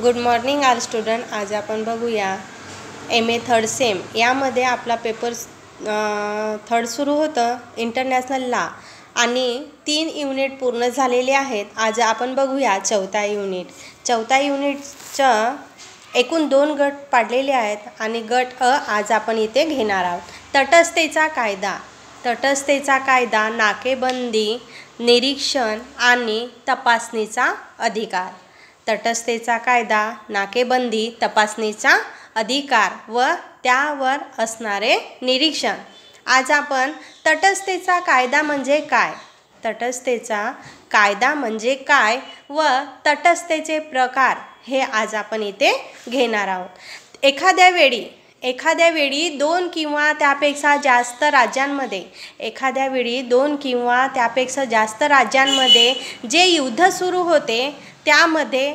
good morning R student आज आपण बघूया एम ए थर्ड सेम यामध्ये आपला पेपर थर्ड सुरू होतं इंटरनॅशनल ला आणि तीन युनिट पूर्ण झालेले आहेत आज आपण बघूया चौथा युनिट चौथा युनिटचं एकूण दोन गट पाडलेले आहेत आणि गट अ आज आपण इथे घेणार आहोत तटस्थेचा कायदा तटस्थेचा कायदा नाकेबंदी निरीक्षण आणि तपासणीचा अधिकार तटस्थेचा कायदा नाकेबंदी तपासणीचा अधिकार व त्यावर असणारे निरीक्षण आज आपण तटस्थेचा कायदा म्हणजे काय तटस्थेचा कायदा म्हणजे काय व तटस्थेचे प्रकार हे आज आपण इथे घेणार आहोत एखाद्या वेळी एखाद्या वेळी दोन किंवा त्यापेक्षा जास्त राज्यांमध्ये एखाद्या वेळी दोन किंवा त्यापेक्षा जास्त राज्यांमध्ये जे युद्ध सुरू होते त्यामध्ये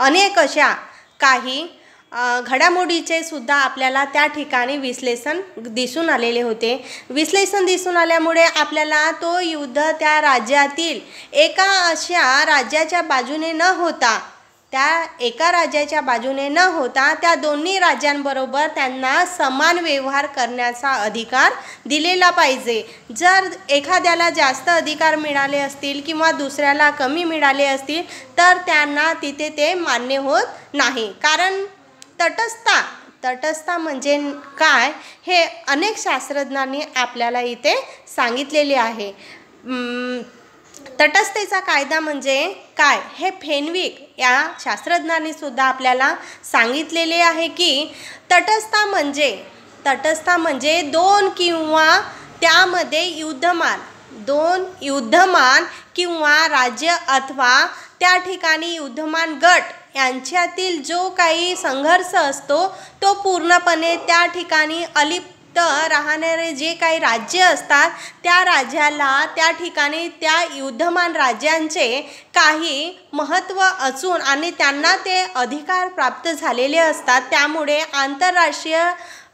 अनेक अशा काही घडामोडीचे सुद्धा आपल्याला त्या ठिकाणी विश्लेषण दिसून आलेले होते विश्लेषण दिसून आल्यामुळे आपल्याला तो युद्ध त्या राज्यातील एका अशा राज्याच्या बाजूने न होता त्या एका राज्याच्या बाजूने न होता त्या दोन्ही राज्यांबरोबर त्यांना समान व्यवहार करण्याचा अधिकार दिलेला पाहिजे जर एखाद्याला जास्त अधिकार मिळाले असतील किंवा दुसऱ्याला कमी मिळाले असतील तर त्यांना तिथे ते मान्य होत नाही कारण तटस्थता तटस्थता म्हणजे काय हे अनेक शास्त्रज्ञांनी आपल्याला इथे सांगितलेले आहे तटस्थेचा कायदा म्हणजे काय हे फेनविक या शास्त्रज्ञांनी सुद्धा आपल्याला सांगितलेले आहे की तटस्था म्हणजे तटस्था म्हणजे दोन किंवा त्यामध्ये युद्धमान दोन युद्धमान किंवा राज्य अथवा त्या ठिकाणी युद्धमान गट यांच्यातील जो काही संघर्ष असतो तो पूर्णपणे त्या ठिकाणी अलिप तर राहणारे जे काही राज्य असतात त्या राज्याला त्या ठिकाणी त्या युद्धमान राज्यांचे काही महत्त्व असून आणि त्यांना ते अधिकार प्राप्त झालेले असतात त्यामुळे आंतरराष्ट्रीय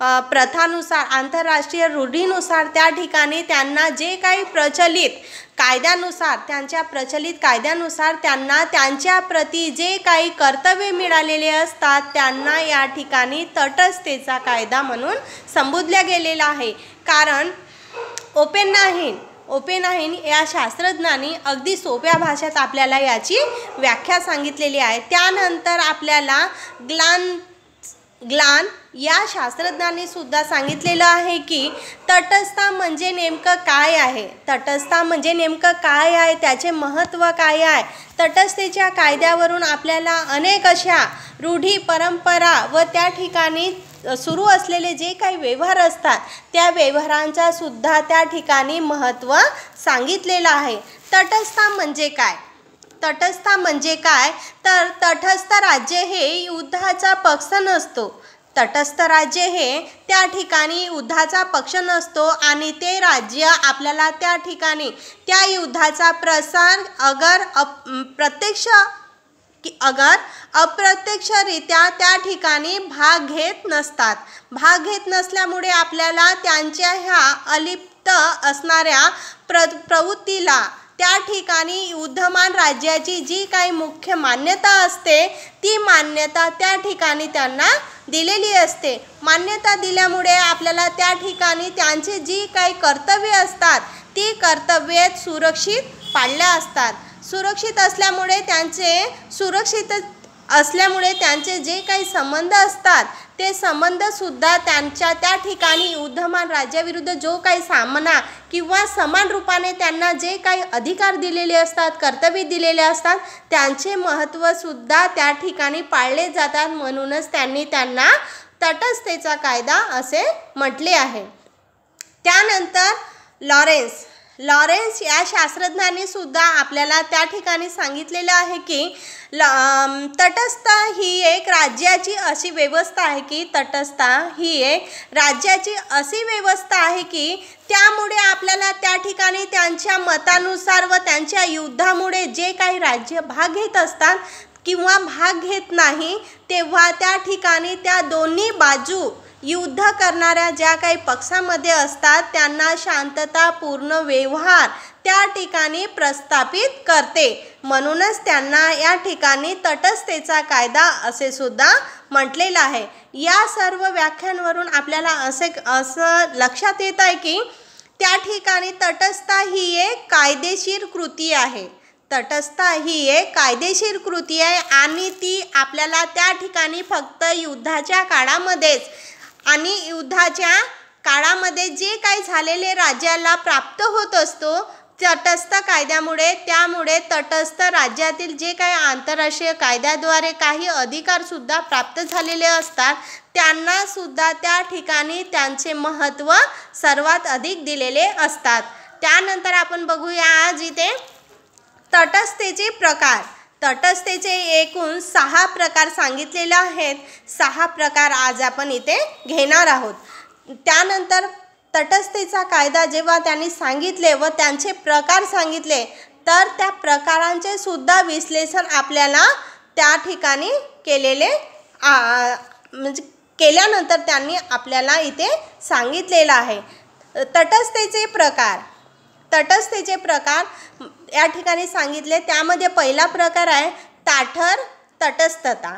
प्रथानुसार आंतरराष्ट्रीय रूढीनुसार त्या ठिकाणी त्यांना जे काही प्रचलित कायद्यानुसार त्यांच्या प्रचलित कायद्यानुसार त्यांना त्यांच्या प्रति जे काही कर्तव्य मिळालेले असतात त्यांना या ठिकाणी तटस्थेचा कायदा म्हणून संबोधल्या गेलेला आहे कारण ओपेन नाही नाही या शास्त्रज्ञांनी अगदी सोप्या भाषेत आपल्याला याची व्याख्या सांगितलेली आहे त्यानंतर आपल्याला ग्लान ग्लान या शास्त्रज्ञांनी सुद्धा सांगितलेलं आहे की तटस्था म्हणजे नेमकं काय आहे तटस्था म्हणजे नेमकं काय आहे त्याचे महत्त्व काय आहे तटस्थेच्या कायद्यावरून आपल्याला अनेक अशा रूढी परंपरा व त्या ठिकाणी सुरू असलेले जे काही व्यवहार असतात त्या व्यवहारांचा सुद्धा त्या ठिकाणी महत्त्व सांगितलेलं आहे तटस्था म्हणजे काय तटस्था म्हणजे काय तर तटस्थ राज्य हे युद्धाचा पक्ष नसतो तटस्थ राज्य हे त्या ठिकाणी युद्धाचा पक्ष नसतो आणि ते राज्य आपल्याला त्या ठिकाणी त्या युद्धाचा प्रसार अगर अप प्रत्यक्ष की अगर अप्रत्यक्षरित्या त्या ठिकाणी भाग घेत नसतात भाग घेत नसल्यामुळे आपल्याला त्यांच्या ह्या अलिप्त असणाऱ्या प्र प्रवृत्तीला त्या ठिकाणी युद्धमान राज्याची जी काही मुख्य मान्यता असते ती मान्यता त्या ठिकाणी त्यांना दिलेली असते मान्यता दिल्यामुळे आपल्याला त्या ठिकाणी त्यांचे जी काही कर्तव्ये असतात ती कर्तव्ये सुरक्षित पाळल्या असतात सुरक्षित असल्यामुळे त्यांचे सुरक्षित असल्यामुळे त्यांचे जे काही संबंध असतात ते संबंधसुद्धा त्यांच्या त्या ठिकाणी युद्धमान राज्याविरुद्ध जो काही सामना किंवा समान रूपाने त्यांना जे काही अधिकार दिलेले असतात कर्तव्य दिलेले असतात त्यांचे महत्त्वसुद्धा त्या ठिकाणी पाळले जातात म्हणूनच त्यांनी त्यांना तटस्थेचा कायदा असे म्हटले आहे त्यानंतर लॉरेन्स लॉरेन्स या शास्त्रज्ञांनी सुद्धा आपल्याला त्या ठिकाणी सांगितलेलं आहे की ल तटस्था ही एक राज्याची अशी व्यवस्था आहे की तटस्था ही एक राज्याची अशी व्यवस्था आहे की त्यामुळे आपल्याला त्या ठिकाणी त्यांच्या मतानुसार व त्यांच्या युद्धामुळे जे काही राज्य भाग घेत असतात किंवा भाग घेत नाही तेव्हा त्या ठिकाणी त्या दोन्ही बाजू युद्ध करणाऱ्या ज्या काही पक्षामध्ये असतात त्यांना शांततापूर्ण व्यवहार त्या ठिकाणी प्रस्थापित करते म्हणूनच त्यांना या ठिकाणी तटस्थेचा कायदा असे सुद्धा म्हटलेलं आहे या सर्व व्याख्यांवरून आपल्याला असे असं लक्षात येत आहे की त्या ठिकाणी तटस्था ही एक कायदेशीर कृती आहे तटस्था ही एक कायदेशीर कृती आहे आणि ती आपल्याला त्या ठिकाणी फक्त युद्धाच्या काळामध्येच आणि युद्धाच्या काळामध्ये जे काही झालेले राज्याला प्राप्त होत असतो तटस्थ कायद्यामुळे त्यामुळे तटस्थ राज्यातील जे काही आंतरराष्ट्रीय कायद्याद्वारे काही अधिकारसुद्धा प्राप्त झालेले असतात त्यांनासुद्धा त्या ठिकाणी त्यांचे महत्त्व सर्वात अधिक दिलेले असतात त्यानंतर आपण बघूया आज इथे तटस्थेचे प्रकार तटस्थेचे एकूण सहा प्रकार सांगितलेले आहेत सहा प्रकार आज आपण इथे घेणार आहोत त्यानंतर तटस्थेचा कायदा जेव्हा त्यांनी सांगितले व त्यांचे प्रकार सांगितले तर त्या प्रकारांचे सुद्धा विश्लेषण आपल्याला त्या ठिकाणी केलेले म्हणजे केल्यानंतर त्यांनी आपल्याला इथे सांगितलेलं आहे तटस्थेचे प्रकार तटस्थेचे प्रकार या ठिकाणी सांगितले त्यामध्ये पहिला प्रकार आहे ताठर तटस्थता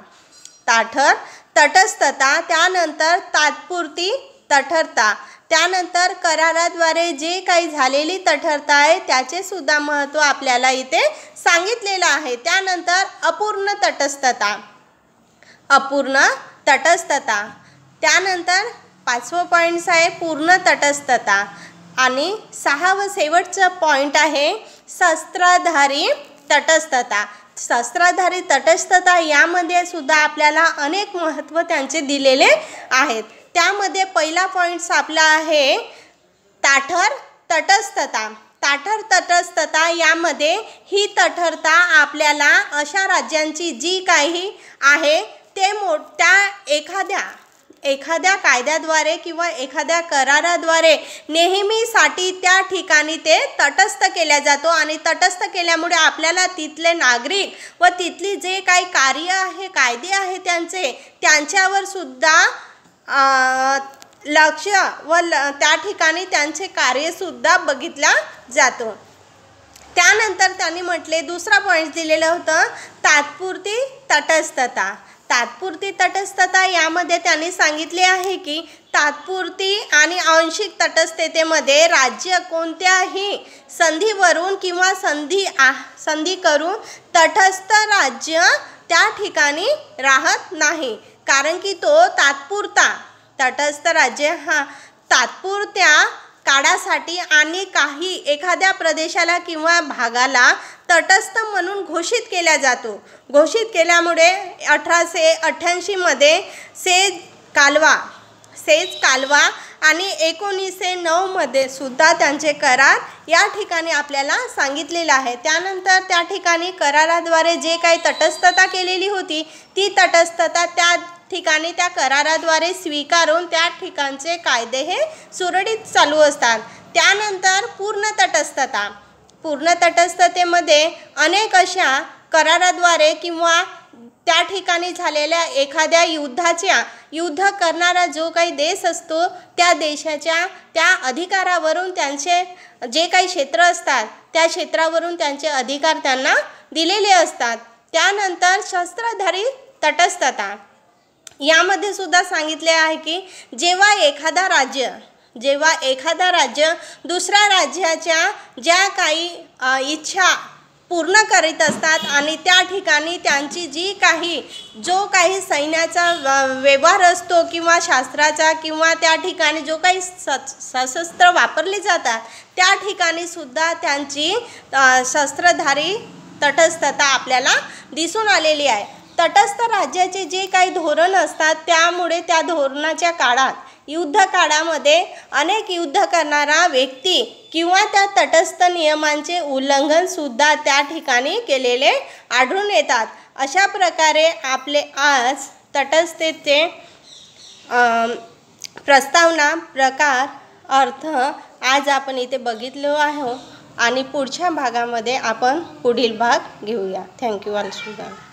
ताठर तटस्थता त्यानंतर तात्पुरती तठरता त्यानंतर कराराद्वारे जे काही झालेली तठरता आहे त्याचे सुद्धा महत्त्व आपल्याला इथे सांगितलेलं आहे त्यानंतर अपूर्ण तटस्थता अपूर्ण तटस्थता त्यानंतर पाचवं पॉईंट्स आहे पूर्ण तटस्थता आणि सहावं शेवटचं पॉईंट आहे शस्त्राधारी तटस्थता शस्त्राधारी तटस्थता यामध्ये सुद्धा आपल्याला अनेक महत्त्व त्यांचे दिलेले आहेत त्यामध्ये पहिला पॉईंट्स आपला आहे ताठर तटस्थता ताठर तटस्थता यामध्ये ही तटरता आपल्याला अशा राज्यांची जी काही आहे ते मोठ्या एखाद्या एखाद्या कायद्याद्वारे किंवा एखाद्या कराराद्वारे नेहमीसाठी त्या ठिकाणी ते तटस्थ केल्या जातो आणि तटस्थ केल्यामुळे आपल्याला तिथले नागरिक व तिथली जे काही कार्य आहे कायदे आहे त्यांचे त्यांच्यावर सुद्धा लक्ष व ल त्या ठिकाणी त्यांचे कार्यसुद्धा बघितला जातो त्यानंतर त्यांनी म्हटले दुसरा पॉईंट दिलेलं होतं तात्पुरती तटस्थता तात्पुरती तटस्थता यामध्ये त्यांनी सांगितले आहे की तात्पुरती आणि आंशिक तटस्थतेमध्ये राज्य कोणत्याही संधीवरून किंवा संधी आ संधी करून तटस्थ राज्य त्या ठिकाणी राहत नाही कारण की तो तात्पुरता तटस्थ राज्य हा तात्पुरत्या काळासाठी आणि काही एखाद्या प्रदेशाला किंवा भागाला तटस्थ म्हणून घोषित केला जातो घोषित केल्यामुळे अठराशे अठ्ठ्याऐंशीमध्ये से कालवा सेज कालवा आणि एकोणीसशे नऊमध्ये सुद्धा त्यांचे करार या ठिकाणी आपल्याला सांगितलेलं आहे त्यानंतर त्या ठिकाणी कराराद्वारे जे काही तटस्थता केलेली होती ती तटस्थता त्या ठिकाणी त्या कराराद्वारे स्वीकारून त्या ठिकाणचे कायदे हे सुरळीत चालू असतात त्यानंतर पूर्ण तटस्थता पूर्ण तटस्थतेमध्ये अनेक अशा कराराद्वारे किंवा त्या ठिकाणी झालेल्या एखाद्या युद्धाच्या युद्ध करणारा जो काही देश असतो त्या देशाच्या त्या अधिकारावरून त्यांचे जे काही क्षेत्र असतात त्या क्षेत्रावरून त्यांचे अधिकार त्यांना दिलेले असतात त्यानंतर शस्त्रधारी तटस्थता यामध्ये सुद्धा सांगितले आहे की जेव्हा एखादा राज्य जेव्हा एखादा राज्य दुसऱ्या राज्याच्या ज्या काही इच्छा पूर्ण करीत असतात आणि त्या ठिकाणी त्यांची जी काही जो काही सैन्याचा व्यवहार असतो किंवा शास्त्राचा किंवा त्या ठिकाणी जो काही स सशस्त्र वापरली जातात त्या ठिकाणी सुद्धा त्यांची शस्त्रधारी तटस्थता आपल्याला दिसून आलेली आहे तटस्थ राज्याचे जे काही धोरण असतात त्यामुळे त्या धोरणाच्या काळात युद्धकाळामध्ये अनेक युद्ध करणारा व्यक्ती किंवा त्या तटस्थ नियमांचे उल्लंघनसुद्धा त्या ठिकाणी केलेले आढळून येतात अशा प्रकारे आपले आज तटस्थेचे प्रस्तावना प्रकार अर्थ आज आपण इथे बघितलो आहो आणि पुढच्या भागामध्ये आपण पुढील भाग घेऊया थँक्यू ऑल सुद्धा